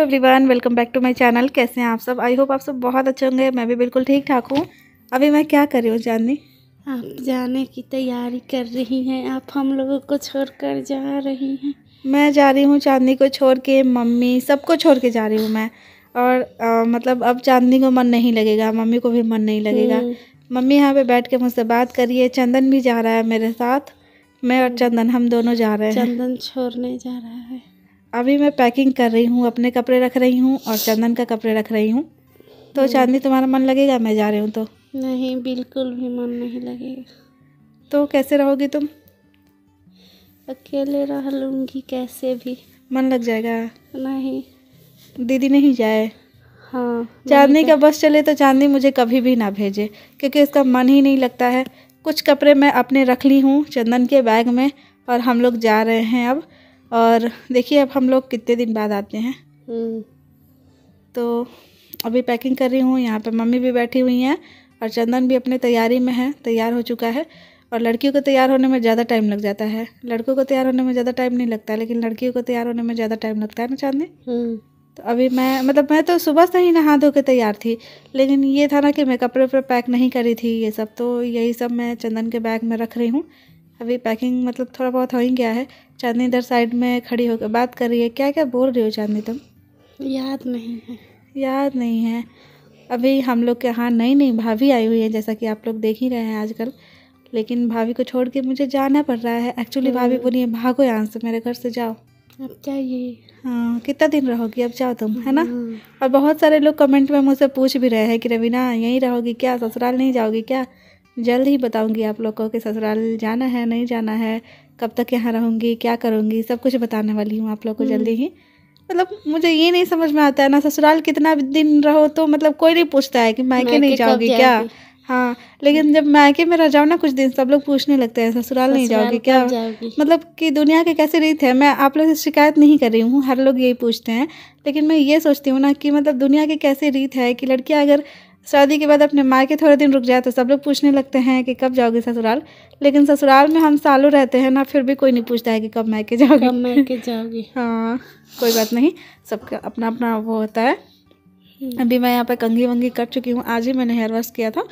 Hello everyone welcome back to my channel कैसे हैं आप सब आई होप आप सब बहुत अच्छे होंगे मैं भी बिल्कुल ठीक ठाक हूँ अभी मैं क्या कर रही हूँ जाननी आप जाने की तैयारी कर रही हैं आप हम लोगों को छोड़ कर जा रही हैं मैं जा रही हूँ चांदनी को छोड़ के मम्मी सबको छोड़ के जा रही हूँ मैं और आ, मतलब अब चांदनी को मन नहीं लगेगा मम्मी को भी मन नहीं लगेगा हम्म। मम्मी यहाँ पे बैठ के मुझसे बात करिए चंदन भी जा रहा है मेरे साथ मैं और हम्म। चंदन हम दोनों जा रहे हैं चंदन छोड़ने जा रहा है अभी मैं पैकिंग कर रही हूँ अपने कपड़े रख रही हूँ और चंदन का कपड़े रख रही हूँ तो हम्म। चांदनी तुम्हारा मन लगेगा मैं जा रही हूँ तो नहीं बिल्कुल भी मन नहीं लगेगा तो कैसे रहोगी तुम अकेले रह लूँगी कैसे भी मन लग जाएगा नहीं दीदी नहीं जाए हाँ चांदनी का तो। बस चले तो चांदनी मुझे कभी भी ना भेजे क्योंकि उसका मन ही नहीं लगता है कुछ कपड़े मैं अपने रख ली हूँ चंदन के बैग में और हम लोग जा रहे हैं अब और देखिए अब हम लोग कितने दिन बाद आते हैं हम्म। तो अभी पैकिंग कर रही हूँ यहाँ पे मम्मी भी बैठी हुई हैं और चंदन भी अपने तैयारी में है तैयार हो चुका है और लड़कियों को तैयार होने में ज़्यादा टाइम लग जाता है लड़कों को तैयार होने में ज़्यादा टाइम नहीं लगता लेकिन लड़कियों को तैयार होने में ज़्यादा टाइम लगता है ना चांदनी हम्म। तो अभी मैं मतलब मैं तो सुबह से ही नहा धो के तैयार थी लेकिन ये था ना कि मैं कपड़े वपड़े पैक नहीं करी थी ये सब तो यही सब मैं चंदन के बैग में रख रही हूँ अभी पैकिंग मतलब थोड़ा बहुत हो ही गया है चांदनी इधर साइड में खड़ी होकर बात कर रही है क्या क्या बोल रही हो चांदनी तुम याद नहीं है याद नहीं है अभी हम लोग के यहाँ नई नई भाभी आई हुई है जैसा कि आप लोग देख ही रहे हैं आजकल लेकिन भाभी को छोड़ के मुझे जाना पड़ रहा है एक्चुअली भाभी हम्म। बोली है भागो यहाँ से मेरे घर से जाओ अब चाहिए हाँ कितना दिन रहोगी अब जाओ तुम है ना हम्म। और बहुत सारे लोग कमेंट में मुझसे पूछ भी रहे हैं कि रवीना यहीं रहोगी क्या ससुराल नहीं जाओगी क्या जल्द ही बताऊंगी आप लोग को कि ससुराल जाना है नहीं जाना है कब तक यहाँ रहूँगी क्या करूँगी सब कुछ बताने वाली हूँ आप लोग को जल्दी हम्म। ही मतलब मुझे ये नहीं समझ में आता है ना ससुराल कितना भी दिन रहो तो मतलब कोई नहीं पूछता है कि मायके नहीं जाओगी क्या हाँ लेकिन जब मायके में रह जाओ ना कुछ दिन सब लोग पूछने लगते हैं ससुराल नहीं जाओगी क्या जाओगी। मतलब कि दुनिया के कैसे रीत है मैं आप लोग से शिकायत नहीं कर रही हूँ हर लोग यही पूछते हैं लेकिन मैं ये सोचती हूँ ना कि मतलब दुनिया की कैसे रीत है कि लड़कियाँ अगर शादी के बाद अपने माँ के थोड़े दिन रुक जाए तो सब लोग पूछने लगते हैं कि कब जाओगे ससुराल लेकिन ससुराल में हम सालों रहते हैं ना फिर भी कोई नहीं पूछता है कि कब मायके जाओगे कब मायके जाओगे हाँ कोई बात नहीं सबका अपना अपना वो होता है अभी मैं यहाँ पर कंघी वंगी कर चुकी हूँ आज ही मैंने हेयर वॉश किया था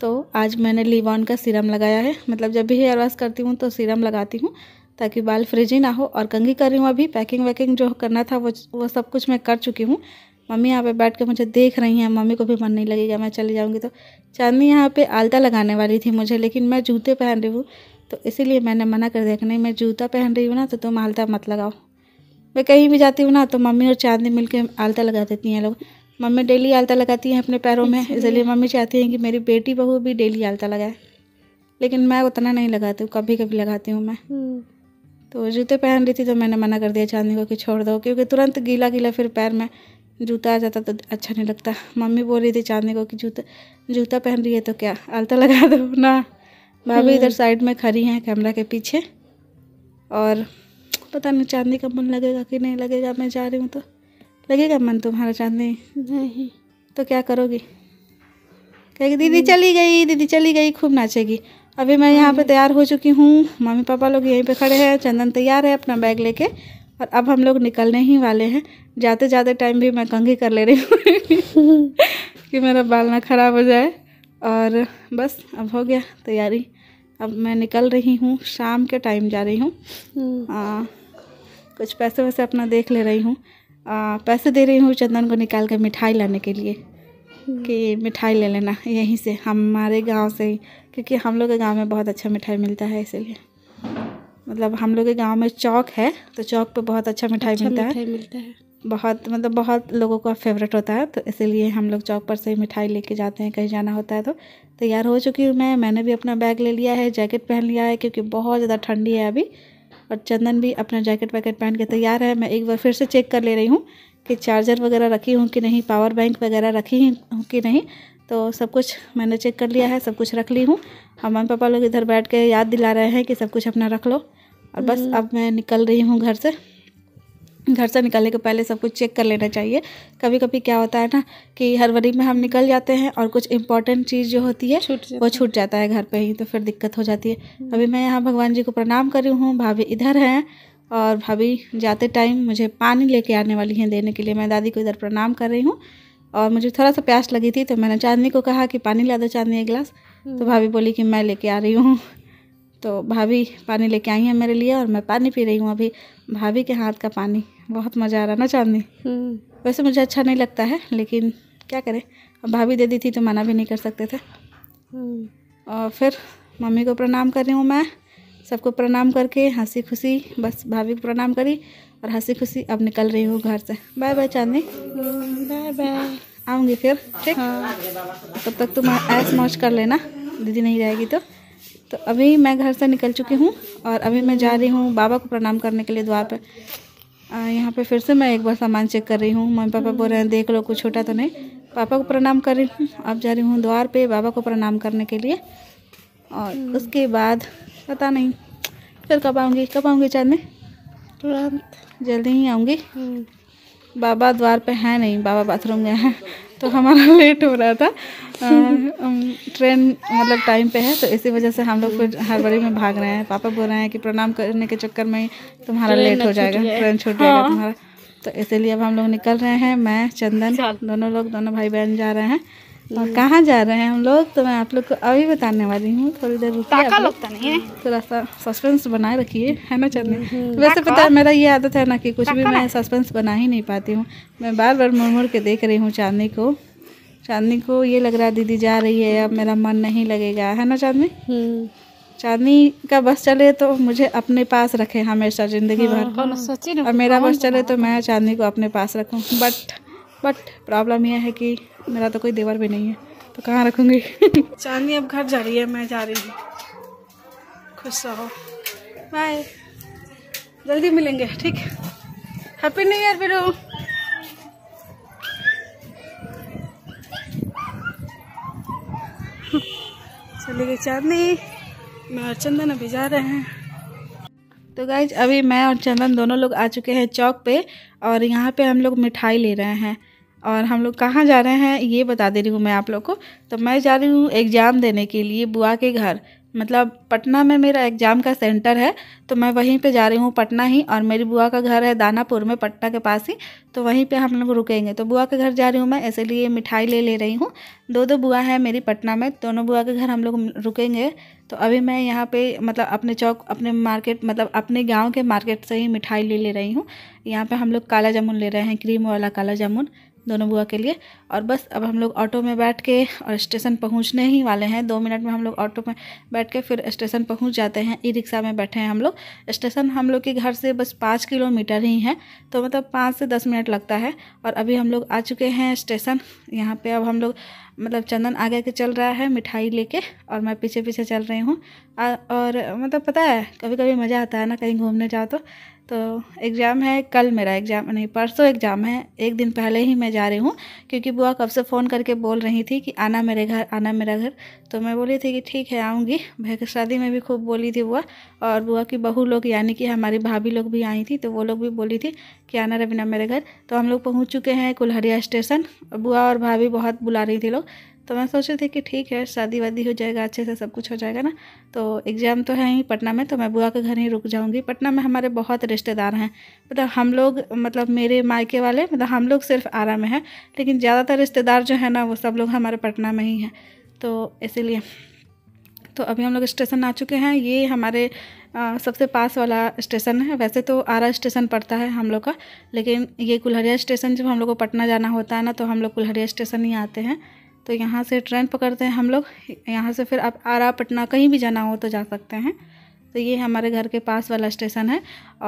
तो आज मैंने लीवॉन का सीरम लगाया है मतलब जब भी हेयर वॉश करती हूँ तो सीरम लगाती हूँ ताकि बाल फ्रिज ही ना हो और कंघी कर रही हूँ अभी पैकिंग वैकिंग जो करना था वो वो सब कुछ मैं कर चुकी हूँ मम्मी यहाँ पे बैठ के मुझे देख रही हैं मम्मी को भी मन नहीं लगेगा मैं चली जाऊँगी तो चांदनी यहाँ पे आलता लगाने वाली थी मुझे लेकिन मैं जूते पहन रही हूँ तो इसीलिए मैंने मना कर दिया कि नहीं मैं जूता पहन रही हूँ ना तो तुम आलता मत लगाओ मैं कहीं भी जाती हूँ ना तो मम्मी और चांदनी के आलता लगा देती हैं लोग मम्मी डेली आलता लगाती हैं अपने पैरों में अच्छा। इसलिए मम्मी चाहती हैं कि मेरी बेटी बहू भी डेली आलता लगाए लेकिन मैं उतना नहीं लगाती हूँ कभी कभी लगाती हूँ मैं हम्म। तो जूते पहन रही थी तो मैंने मना कर दिया चांदनी को कि छोड़ दो क्योंकि तुरंत गीला गीला फिर पैर में जूता आ जाता तो अच्छा नहीं लगता मम्मी बोल रही थी चांदनी को कि जूता जूता पहन रही है तो क्या आलता लगा दो ना भाभी इधर हम्म। साइड में खड़ी हैं कैमरा के पीछे और पता नहीं चांदनी का मन लगेगा कि नहीं लगेगा मैं जा रही हूँ तो लगेगा मन तुम्हारा चांदनी नहीं तो क्या करोगी कहेगी दीदी हम्म। चली गई दीदी चली गई खूब नाचेगी अभी मैं यहाँ पे हम्म। तैयार हो चुकी हूँ मम्मी पापा लोग यहीं पे खड़े हैं चंदन तैयार है अपना बैग लेके और अब हम लोग निकलने ही वाले हैं जाते जाते टाइम भी मैं कंघी कर ले रही हूँ कि मेरा बाल ना ख़राब हो जाए और बस अब हो गया तैयारी अब मैं निकल रही हूँ शाम के टाइम जा रही हूँ हम्म। कुछ पैसे वैसे अपना देख ले रही हूँ पैसे दे रही हूँ चंदन को निकाल कर मिठाई लाने के लिए हम्म। कि मिठाई ले लेना यहीं से हमारे गांव से क्योंकि हम लोग के गांव में बहुत अच्छा मिठाई मिलता है इसलिए मतलब हम लोग के गांव में चौक है तो चौक पे बहुत अच्छा मिठाई अच्छा मिलता, है। मिलता है बहुत मतलब बहुत लोगों का फेवरेट होता है तो इसीलिए हम लोग चौक पर से मिठाई लेके जाते हैं कहीं जाना होता है तो तैयार हो चुकी हूँ मैं मैंने भी अपना बैग ले लिया है जैकेट पहन लिया है क्योंकि बहुत ज़्यादा ठंडी है अभी और चंदन भी अपना जैकेट वैकेट पहन के तैयार है मैं एक बार फिर से चेक कर ले रही हूँ कि चार्जर वगैरह रखी हूँ कि नहीं पावर बैंक वगैरह रखी हूँ कि नहीं तो सब कुछ मैंने चेक कर लिया है सब कुछ रख ली हूँ और मम्मी पापा लोग इधर बैठ के याद दिला रहे हैं कि सब कुछ अपना रख लो और बस अब मैं निकल रही हूँ घर से घर से निकलने के पहले सब कुछ चेक कर लेना चाहिए कभी कभी क्या होता है ना कि हर वरी में हम निकल जाते हैं और कुछ इंपॉर्टेंट चीज़ जो होती है छूट वो छूट जाता है घर पे ही तो फिर दिक्कत हो जाती है अभी मैं यहाँ भगवान जी को प्रणाम कर रही हूँ भाभी इधर हैं और भाभी जाते टाइम मुझे पानी लेके आने वाली हैं देने के लिए मैं दादी को इधर प्रणाम कर रही हूँ और मुझे थोड़ा सा प्यास लगी थी तो मैंने चांदनी को कहा कि पानी ला दो चांदनी एक गिलास तो हम्म। भाभी बोली कि मैं लेके आ रही हूँ तो भाभी पानी लेके आई हैं मेरे लिए और मैं पानी पी रही हूँ अभी भाभी के हाथ का पानी बहुत मज़ा आ रहा ना चांदनी हम्म। वैसे मुझे अच्छा नहीं लगता है लेकिन क्या करें अब भाभी दे दी थी तो मना भी नहीं कर सकते थे हम्म। और फिर मम्मी को प्रणाम कर रही हूँ मैं सबको प्रणाम करके हंसी खुशी बस भाभी को प्रणाम करी और हंसी खुशी अब निकल रही हूँ घर से bye bye Chandni bye bye आऊँगी फिर ठीक हाँ। तब तक तुम ऐस मौज कर लेना दीदी नहीं रहेगी तो तो अभी मैं घर से निकल चुकी हूँ और अभी मैं जा रही हूँ बाबा को प्रणाम करने के लिए द्वार पर यहाँ पे फिर से मैं एक बार सामान चेक कर रही हूँ मम्मी पापा बोल रहे हैं देख लो कुछ छोटा तो नहीं पापा को प्रणाम कर रही हूँ अब जा रही हूँ द्वार पे बाबा को प्रणाम करने के लिए और हम्म। उसके बाद पता नहीं फिर कब आऊँगी कब आऊँगी चाँद में तुरंत जल्दी ही आऊँगी हम्म। बाबा द्वार पे हैं नहीं बाबा बाथरूम गए हैं तो हमारा लेट हो रहा था ट्रेन मतलब टाइम पे है तो इसी वजह से हम लोग फिर हड़बड़ी में भाग रहे हैं पापा बोल रहे हैं कि प्रणाम करने के चक्कर में तुम्हारा लेट हो जाएगा ट्रेन छूट जाएगा हाँ। तुम्हारा तो इसीलिए अब हम लोग निकल रहे हैं मैं चंदन दोनों लोग दोनों भाई बहन जा रहे हैं और तो कहाँ जा रहे हैं हम लोग तो मैं आप लोग को अभी बताने वाली हूँ थोड़ी देर रुका तो नहीं है थोड़ा सा सस्पेंस बनाए रखिए है ना चलने हम्म, हम्म। वैसे पता है मेरा ये आदत है ना कि कुछ भी मैं सस्पेंस बना ही नहीं पाती हूँ मैं बार बार मुड़ मुड़ के देख रही हूँ चांदनी को चांदनी को ये लग रहा है दीदी जा रही है अब मेरा मन नहीं लगेगा है ना चांदनी हम्म। चांदनी का बस चले तो मुझे अपने पास रखे हमेशा ज़िंदगी हाँ, भर और मेरा बस चले तो मैं चांदनी को अपने पास रखूँ बट बट प्रॉब्लम यह है कि मेरा तो कोई देवर भी नहीं है तो कहाँ रखूँगी चांदनी अब घर जा रही है मैं जा रही हूँ खुश रहो बाय जल्दी मिलेंगे ठीक हैप्पी न्यू ईयर फिर चली गई चांदनी मैं और चंदन अभी जा रहे हैं तो गाइज अभी मैं और चंदन दोनों लोग आ चुके हैं चौक पे और यहाँ पे हम लोग मिठाई ले रहे हैं और हम लोग कहाँ जा रहे हैं ये बता दे रही हूँ मैं आप लोग को तो मैं जा रही हूँ एग्ज़ाम देने के लिए बुआ के घर मतलब पटना में मेरा एग्ज़ाम का सेंटर है तो मैं वहीं पे जा रही हूँ पटना ही और मेरी बुआ का घर है दानापुर में पटना के पास ही तो वहीं पे हम लोग रुकेंगे तो बुआ के घर जा रही हूँ मैं इसलिए मिठाई ले ले रही हूँ दो दो बुआ है मेरी पटना में दोनों बुआ के घर हम लोग रुकेंगे तो अभी मैं यहाँ पे मतलब अपने चौक अपने मार्केट मतलब अपने गाँव के मार्केट से ही मिठाई ले ले रही हूँ यहाँ पर हम लोग काला जामुन ले रहे हैं क्रीम वाला काला जामुन दोनों बुआ के लिए और बस अब हम लोग ऑटो में बैठ के और स्टेशन पहुंचने ही वाले हैं दो मिनट में हम लोग ऑटो में बैठ के फिर स्टेशन पहुंच जाते हैं ई रिक्शा में बैठे हैं हम लोग स्टेशन हम लोग के घर से बस पाँच किलोमीटर ही है तो मतलब पाँच से दस मिनट लगता है और अभी हम लोग आ चुके हैं स्टेशन यहाँ पर अब हम लोग मतलब चंदन आगे के चल रहा है मिठाई लेके और मैं पीछे पीछे चल रही हूँ और मतलब पता है कभी कभी मज़ा आता है ना कहीं घूमने जाओ तो तो एग्ज़ाम है कल मेरा एग्ज़ाम नहीं परसों एग्ज़ाम है एक दिन पहले ही मैं जा रही हूँ क्योंकि बुआ कब से फ़ोन करके बोल रही थी कि आना मेरे घर आना मेरा घर तो मैं बोली थी कि ठीक है आऊँगी भाई की शादी में भी खूब बोली थी बुआ और बुआ की बहू लोग यानी कि हमारी भाभी लोग भी आई थी तो वो लोग भी बोली थी कि आना रविना मेरे घर तो हम लोग पहुँच चुके हैं कुल्हरिया स्टेशन बुआ और भाभी बहुत बुला रही थी लोग तो मैं सोच रही थी कि ठीक है शादी वादी हो जाएगा अच्छे से सब कुछ हो जाएगा ना तो एग्ज़ाम तो है ही पटना में तो मैं बुआ के घर ही रुक जाऊँगी पटना में हमारे बहुत रिश्तेदार हैं मतलब हम लोग मतलब मेरे मायके वाले मतलब हम लोग सिर्फ आरा में हैं लेकिन ज़्यादातर रिश्तेदार जो है ना वो सब लोग हमारे पटना में ही हैं तो इसीलिए तो अभी हम लोग स्टेशन आ चुके हैं ये हमारे आ, सबसे पास वाला स्टेशन है वैसे तो आरा स्टेशन पड़ता है हम लोग का लेकिन ये कुल्हरिया स्टेशन जब हम लोग को पटना जाना होता है ना तो हम लोग कुल्हरिया स्टेशन ही आते हैं तो यहाँ से ट्रेन पकड़ते हैं हम लोग यहाँ से फिर आप आरा पटना कहीं भी जाना हो तो जा सकते हैं तो ये हमारे घर के पास वाला स्टेशन है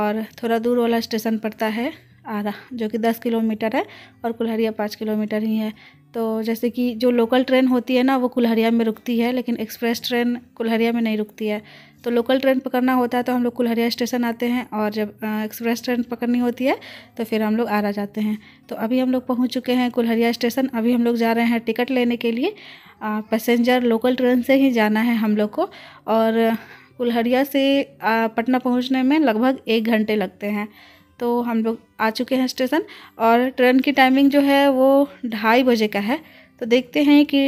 और थोड़ा दूर वाला स्टेशन पड़ता है आधा जो कि दस किलोमीटर है और कुल्हरिया पाँच किलोमीटर ही है तो जैसे कि जो लोकल ट्रेन होती है ना वो कुल्हरिया में रुकती है लेकिन एक्सप्रेस ट्रेन कुल्हरिया में नहीं रुकती है तो लोकल ट्रेन पकड़ना होता है तो हम लोग कुल्हरिया स्टेशन आते हैं और जब एक्सप्रेस ट्रेन पकड़नी होती है तो फिर हम लोग आरा जाते हैं तो अभी हम लोग पहुँच चुके हैं कुल्हरिया स्टेशन अभी हम लोग जा रहे हैं टिकट लेने के लिए पैसेंजर लोकल ट्रेन से ही जाना है हम लोग को और कुल्हरिया से पटना पहुँचने में लगभग एक घंटे लगते हैं तो हम लोग आ चुके हैं स्टेशन और ट्रेन की टाइमिंग जो है वो ढाई बजे का है तो देखते हैं कि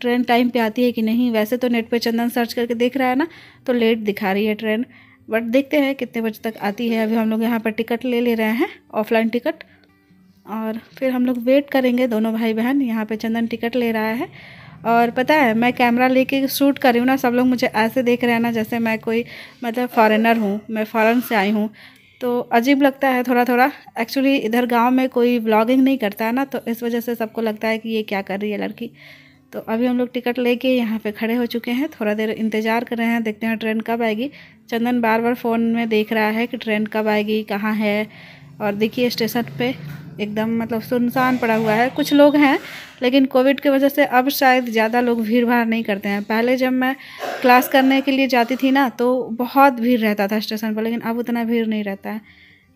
ट्रेन टाइम पे आती है कि नहीं वैसे तो नेट पे चंदन सर्च करके देख रहा है ना तो लेट दिखा रही है ट्रेन बट देखते हैं कितने बजे तक आती है अभी हम लोग यहाँ पर टिकट ले ले रहे हैं ऑफलाइन टिकट और फिर हम लोग वेट करेंगे दोनों भाई बहन यहाँ पर चंदन टिकट ले रहा है और पता है मैं कैमरा लेके शूट कर रही हूँ ना सब लोग मुझे ऐसे देख रहे हैं ना जैसे मैं कोई मतलब फॉरेनर हूँ मैं फ़ॉरन से आई हूँ तो अजीब लगता है थोड़ा थोड़ा एक्चुअली इधर गांव में कोई ब्लॉगिंग नहीं करता है ना तो इस वजह से सबको लगता है कि ये क्या कर रही है लड़की तो अभी हम लोग टिकट लेके यहाँ पे खड़े हो चुके हैं थोड़ा देर इंतज़ार कर रहे हैं देखते हैं ट्रेन कब आएगी चंदन बार बार फ़ोन में देख रहा है कि ट्रेन कब आएगी कहाँ है और देखिए स्टेशन पे एकदम मतलब सुनसान पड़ा हुआ है कुछ लोग हैं लेकिन कोविड की वजह से अब शायद ज़्यादा लोग भीड़ भाड़ नहीं करते हैं पहले जब मैं क्लास करने के लिए जाती थी ना तो बहुत भीड़ रहता था स्टेशन पर लेकिन अब उतना भीड़ नहीं रहता है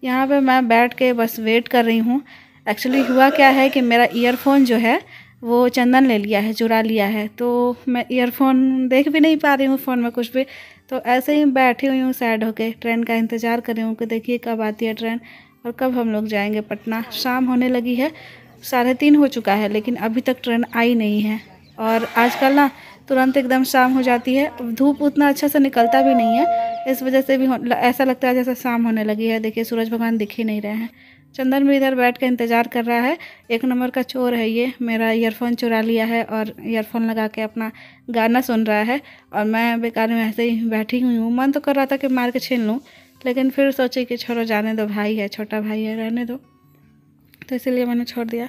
यहाँ पर मैं बैठ के बस वेट कर रही हूँ एक्चुअली हुआ क्या है कि मेरा ईयरफोन जो है वो चंदन ले लिया है चुरा लिया है तो मैं ईयरफोन देख भी नहीं पा रही हूँ फ़ोन में कुछ भी तो ऐसे ही बैठी हुई हूँ सैड होके ट्रेन का इंतज़ार कर रही हूँ कि देखिए कब आती है ट्रेन और कब हम लोग जाएंगे पटना शाम होने लगी है साढ़े तीन हो चुका है लेकिन अभी तक ट्रेन आई नहीं है और आजकल ना तुरंत एकदम शाम हो जाती है धूप उतना अच्छा से निकलता भी नहीं है इस वजह से भी ऐसा लगता है जैसे शाम होने लगी है देखिए सूरज भगवान दिख ही नहीं रहे हैं चंदन भी इधर बैठ कर इंतज़ार कर रहा है एक नंबर का चोर है ये मेरा ईयरफोन चुरा लिया है और ईयरफोन लगा के अपना गाना सुन रहा है और मैं बेकार में ऐसे ही बैठी हुई हूँ मन तो कर रहा था कि मार के छीन लूँ लेकिन फिर सोचे कि छोड़ो जाने दो भाई है छोटा भाई है रहने दो तो इसीलिए मैंने छोड़ दिया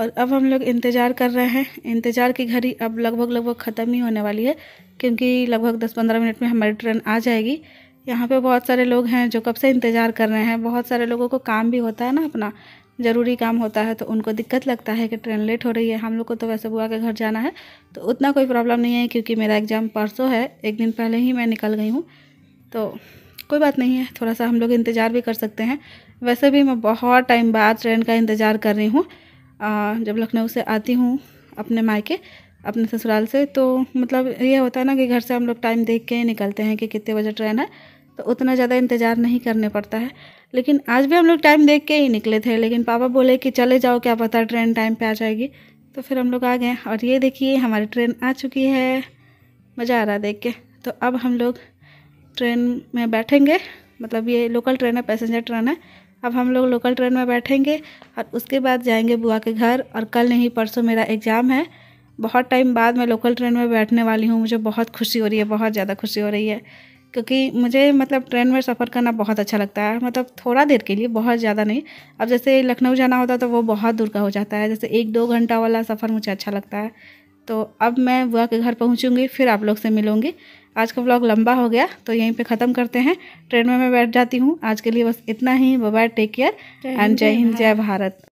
और अब हम लोग इंतज़ार कर रहे हैं इंतज़ार की घड़ी अब लगभग लगभग ख़त्म ही होने वाली है क्योंकि लगभग दस पंद्रह मिनट में हमारी ट्रेन आ जाएगी यहाँ पे बहुत सारे लोग हैं जो कब से इंतज़ार कर रहे हैं बहुत सारे लोगों को काम भी होता है ना अपना ज़रूरी काम होता है तो उनको दिक्कत लगता है कि ट्रेन लेट हो रही है हम लोग को तो वैसे बुआ के घर जाना है तो उतना कोई प्रॉब्लम नहीं है क्योंकि मेरा एग्ज़ाम परसों है एक दिन पहले ही मैं निकल गई हूँ तो कोई बात नहीं है थोड़ा सा हम लोग इंतज़ार भी कर सकते हैं वैसे भी मैं बहुत टाइम बाद ट्रेन का इंतज़ार कर रही हूँ जब लखनऊ से आती हूँ अपने मायके अपने ससुराल से तो मतलब ये होता है ना कि घर से हम लोग टाइम देख के ही निकलते हैं कि कितने बजे ट्रेन है तो उतना ज़्यादा इंतज़ार नहीं करने पड़ता है लेकिन आज भी हम लोग टाइम देख के ही निकले थे लेकिन पापा बोले कि चले जाओ क्या पता ट्रेन टाइम पे आ जाएगी तो फिर हम लोग आ गए और ये देखिए हमारी ट्रेन आ चुकी है मज़ा आ रहा है देख के तो अब हम लोग ट्रेन में बैठेंगे मतलब ये लोकल ट्रेन है पैसेंजर ट्रेन है अब हम लोग लोकल ट्रेन में बैठेंगे और उसके बाद जाएंगे बुआ के घर और कल नहीं परसों मेरा एग्ज़ाम है बहुत टाइम बाद मैं लोकल ट्रेन में बैठने वाली हूँ मुझे बहुत खुशी हो रही है बहुत ज़्यादा खुशी हो रही है क्योंकि मुझे मतलब ट्रेन में सफ़र करना बहुत अच्छा लगता है मतलब थोड़ा देर के लिए बहुत ज़्यादा नहीं अब जैसे लखनऊ जाना होता तो वो बहुत दूर का हो जाता है जैसे एक दो घंटा वाला सफ़र मुझे अच्छा लगता है तो अब मैं बुआ के घर पहुँचूँगी फिर आप लोग से मिलूँगी आज का ब्लॉग लंबा हो गया तो यहीं पे ख़त्म करते हैं ट्रेन में मैं बैठ जाती हूँ आज के लिए बस इतना ही बाय टेक केयर एंड जय हिंद जय भारत